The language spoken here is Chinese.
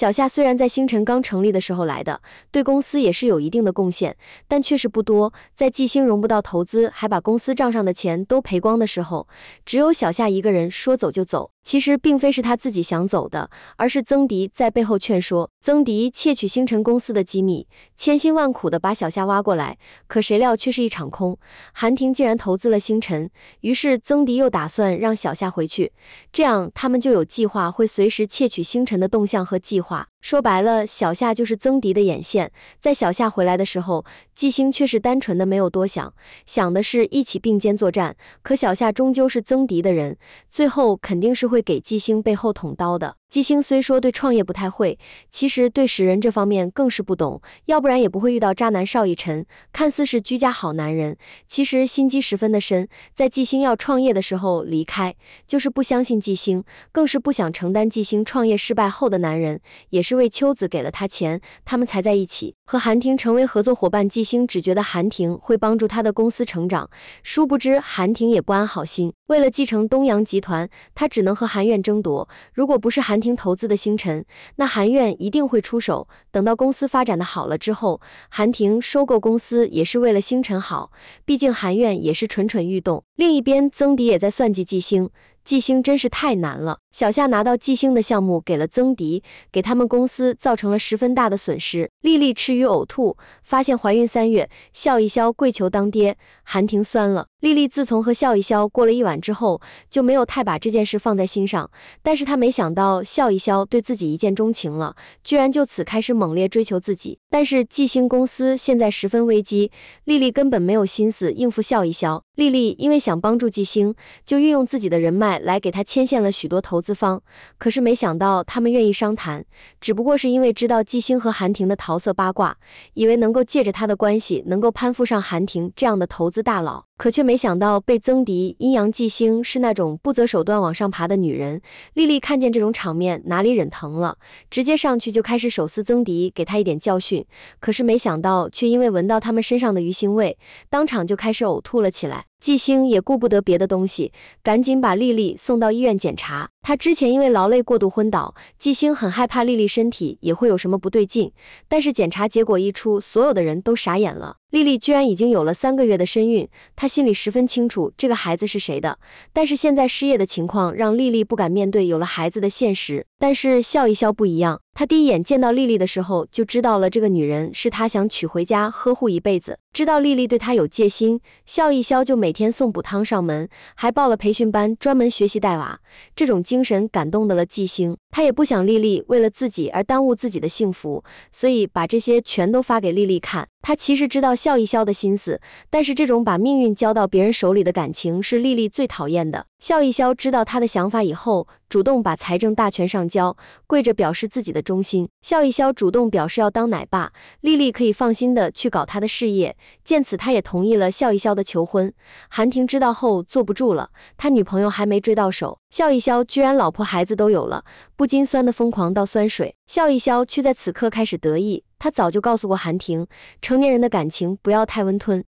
小夏虽然在星辰刚成立的时候来的，对公司也是有一定的贡献，但确实不多。在季星融不到投资，还把公司账上的钱都赔光的时候，只有小夏一个人说走就走。其实并非是他自己想走的，而是曾迪在背后劝说。曾迪窃取星辰公司的机密，千辛万苦的把小夏挖过来，可谁料却是一场空。韩婷竟然投资了星辰，于是曾迪又打算让小夏回去，这样他们就有计划，会随时窃取星辰的动向和计划。话说白了，小夏就是曾迪的眼线。在小夏回来的时候，纪星却是单纯的没有多想，想的是一起并肩作战。可小夏终究是曾迪的人，最后肯定是会给纪星背后捅刀的。纪星虽说对创业不太会，其实对识人这方面更是不懂，要不然也不会遇到渣男邵逸晨。看似是居家好男人，其实心机十分的深。在纪星要创业的时候离开，就是不相信纪星，更是不想承担纪星创业失败后的男人。也是为秋子给了他钱，他们才在一起，和韩婷成为合作伙伴。纪星只觉得韩婷会帮助他的公司成长，殊不知韩婷也不安好心。为了继承东阳集团，他只能和韩苑争夺。如果不是韩婷投资的星辰，那韩苑一定会出手。等到公司发展的好了之后，韩婷收购公司也是为了星辰好。毕竟韩苑也是蠢蠢欲动。另一边，曾迪也在算计季星，季星真是太难了。小夏拿到季星的项目给了曾迪，给他们公司造成了十分大的损失。丽丽吃鱼呕吐，发现怀孕三月，笑一笑跪求当爹，韩婷酸了。丽丽自从和笑一笑过了一晚之后，就没有太把这件事放在心上。但是她没想到，笑一笑对自己一见钟情了，居然就此开始猛烈追求自己。但是纪星公司现在十分危机，丽丽根本没有心思应付笑一笑。丽丽因为想帮助纪星，就运用自己的人脉来给他牵线了许多投资方。可是没想到，他们愿意商谈，只不过是因为知道纪星和韩婷的桃色八卦，以为能够借着他的关系，能够攀附上韩婷这样的投资大佬。可却没想到被曾迪阴阳祭星是那种不择手段往上爬的女人。丽丽看见这种场面，哪里忍疼了，直接上去就开始手撕曾迪，给她一点教训。可是没想到，却因为闻到他们身上的鱼腥味，当场就开始呕吐了起来。纪星也顾不得别的东西，赶紧把丽丽送到医院检查。她之前因为劳累过度昏倒，纪星很害怕丽丽身体也会有什么不对劲。但是检查结果一出，所有的人都傻眼了。丽丽居然已经有了三个月的身孕，她心里十分清楚这个孩子是谁的，但是现在失业的情况让丽丽不敢面对有了孩子的现实。但是笑一笑不一样，他第一眼见到丽丽的时候就知道了，这个女人是他想娶回家呵护一辈子。知道丽丽对他有戒心，笑一笑就每天送补汤上门，还报了培训班专门学习带娃。这种精神感动的了季星，他也不想丽丽为了自己而耽误自己的幸福，所以把这些全都发给丽丽看。他其实知道笑一笑的心思，但是这种把命运交到别人手里的感情是丽丽最讨厌的。笑一笑知道他的想法以后，主动把财政大权上交，跪着表示自己的忠心。笑一笑主动表示要当奶爸，丽丽可以放心的去搞他的事业。见此，他也同意了笑一笑的求婚。韩婷知道后坐不住了，他女朋友还没追到手，笑一笑居然老婆孩子都有了，不禁酸的疯狂到酸水。笑一笑却在此刻开始得意。他早就告诉过韩婷，成年人的感情不要太温吞。